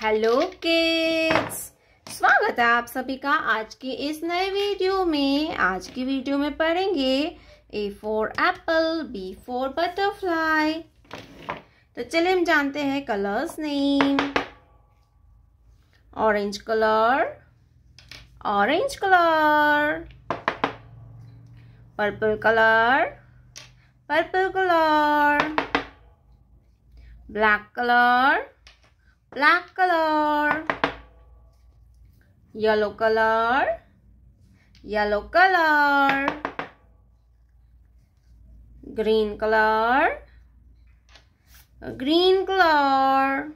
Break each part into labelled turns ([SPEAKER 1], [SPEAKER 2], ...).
[SPEAKER 1] Hello kids स्वागत है आप सभी का आज की इस नए वीडियो में आज की वीडियो में पढ़ेंगे A for apple B for butterfly तो चलिए हम जानते हैं colours name orange colour orange colour purple colour purple colour black colour black color yellow color yellow color green color green color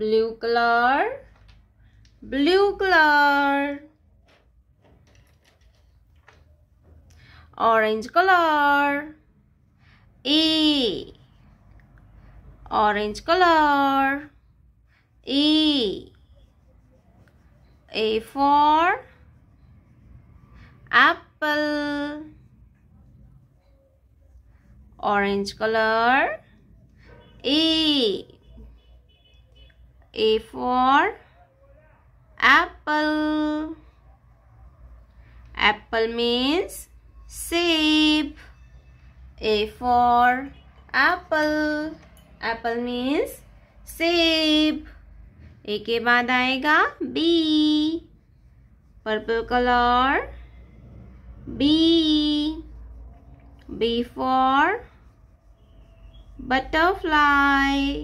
[SPEAKER 1] blue color blue color orange color e orange color. E. A for apple. Orange color. E. A for apple. Apple means shape. A for apple. Apple means सेब A के बाद आएगा B purple colour B B for butterfly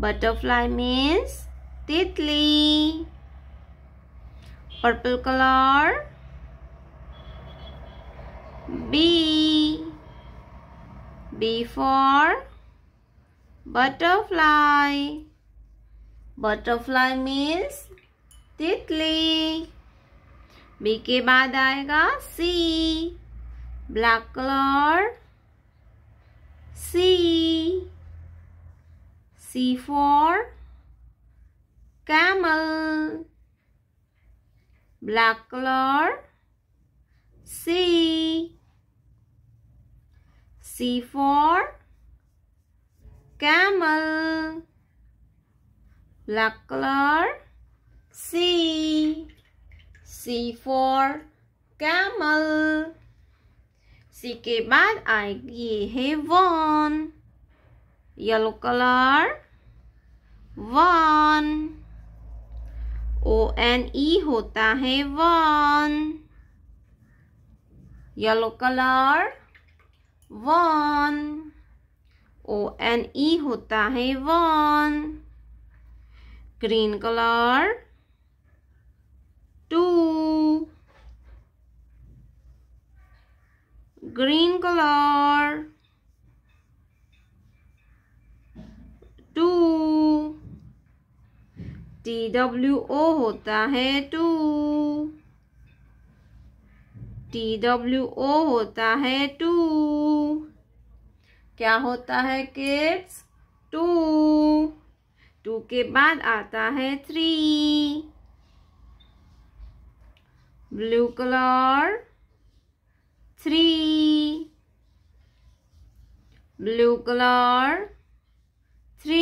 [SPEAKER 1] butterfly means तितली purple colour B B for butterfly butterfly means तितली B के बाद आएगा C black colour C C for camel black colour C C for camel black color C C for camel C के बाद आएगी है one yellow colour one O N E होता है one yellow colour one O N E होता है one green colour two green colour two T W O होता है टू टी डब्ल्यू ओ होता है टू क्या होता है किड्स टू टू के बाद आता है three blue colour three blue colour three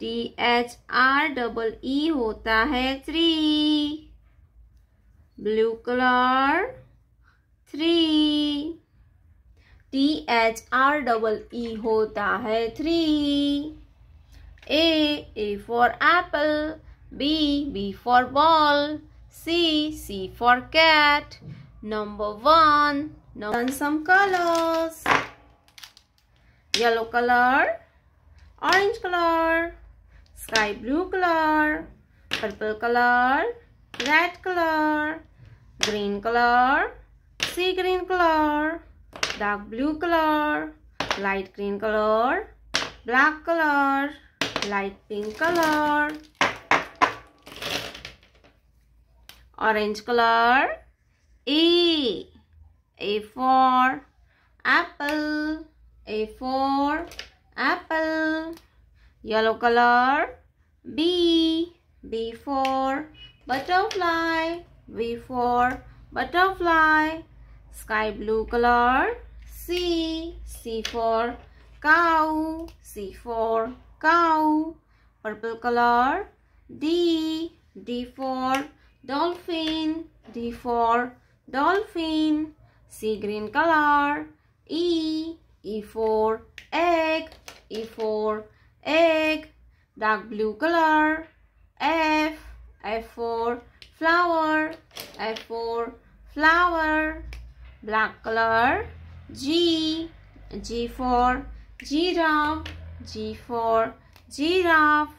[SPEAKER 1] T H R double E होता है three blue colour three T H R double E होता है three A A for apple B B for ball C C for cat number one none some colours yellow colour orange colour sky blue colour purple colour red colour green colour sea green colour dark blue color light green color black color light pink color orange color A A for apple A for apple yellow color B B for butterfly B for butterfly sky blue color C. C for cow. C for cow. Purple color. D. D for dolphin. D for dolphin. C green color. E. E for egg. E for egg. Dark blue color. F. F for flower. F for flower. Black color. G, G for giraffe, G for giraffe,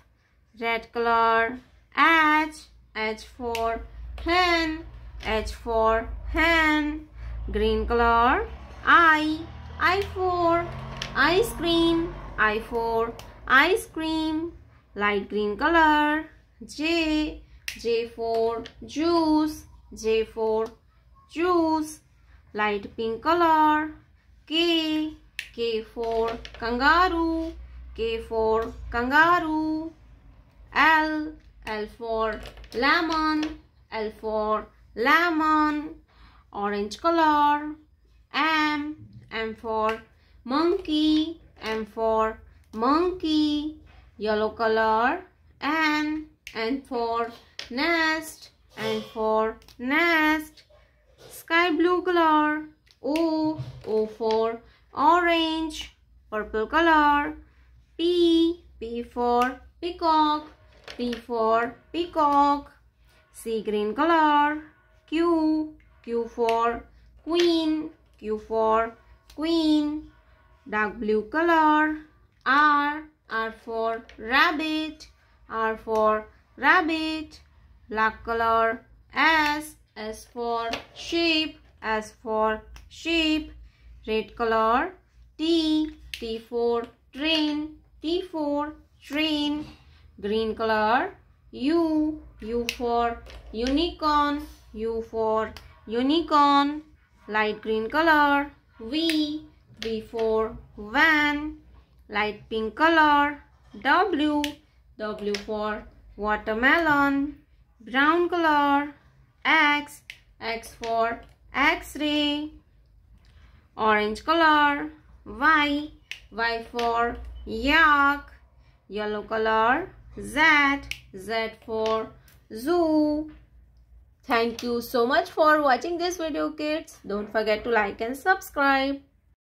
[SPEAKER 1] red color, H, H for hen, H for hen, green color, I, I for ice cream, I for ice cream, light green color, J, J for juice, J for juice, light pink color k k for kangaroo k for kangaroo l l for lemon l for lemon orange color m m for monkey m for monkey yellow color N N for nest N for nest sky blue color O O for orange purple color P P for peacock P for peacock C green color Q Q for queen Q for queen dark blue color R R for rabbit R for rabbit black color S S for sheep, S for sheep, red color, T, T for train, T for train, green color, U, U for unicorn, U for unicorn, light green color, V, V for van, light pink color, W, W for watermelon, brown color, X. X for X-ray. Orange color. Y. Y for yak. Yellow color. Z. Z for zoo. Thank you so much for watching this video kids. Don't forget to like and subscribe.